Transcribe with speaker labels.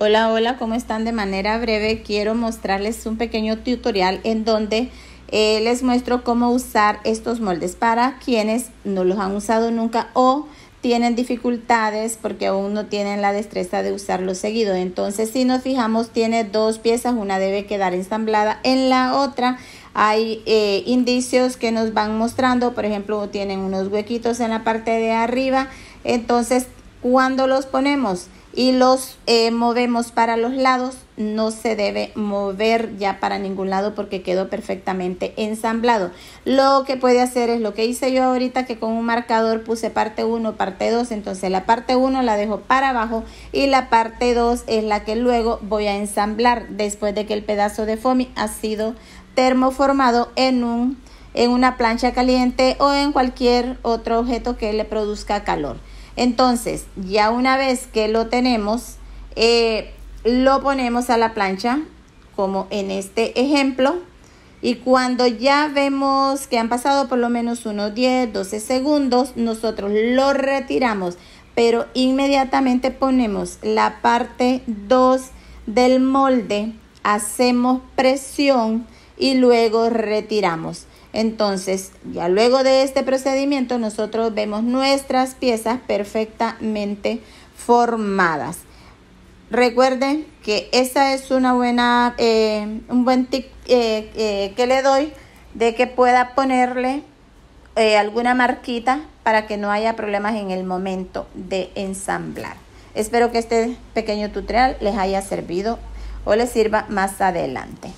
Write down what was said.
Speaker 1: Hola, hola, ¿cómo están? De manera breve quiero mostrarles un pequeño tutorial en donde eh, les muestro cómo usar estos moldes para quienes no los han usado nunca o tienen dificultades porque aún no tienen la destreza de usarlo seguido. Entonces, si nos fijamos, tiene dos piezas, una debe quedar ensamblada en la otra. Hay eh, indicios que nos van mostrando, por ejemplo, tienen unos huequitos en la parte de arriba. Entonces, cuando los ponemos? y los eh, movemos para los lados, no se debe mover ya para ningún lado porque quedó perfectamente ensamblado. Lo que puede hacer es lo que hice yo ahorita que con un marcador puse parte 1, parte 2, entonces la parte 1 la dejo para abajo y la parte 2 es la que luego voy a ensamblar después de que el pedazo de fomi ha sido termoformado en un en una plancha caliente o en cualquier otro objeto que le produzca calor. Entonces, ya una vez que lo tenemos, eh, lo ponemos a la plancha, como en este ejemplo. Y cuando ya vemos que han pasado por lo menos unos 10, 12 segundos, nosotros lo retiramos, pero inmediatamente ponemos la parte 2 del molde, hacemos presión y luego retiramos. Entonces, ya luego de este procedimiento, nosotros vemos nuestras piezas perfectamente formadas. Recuerden que esa es una buena, eh, un buen tip eh, eh, que le doy de que pueda ponerle alguna marquita para que no haya problemas en el momento de ensamblar. Espero que este pequeño tutorial les haya servido o les sirva más adelante.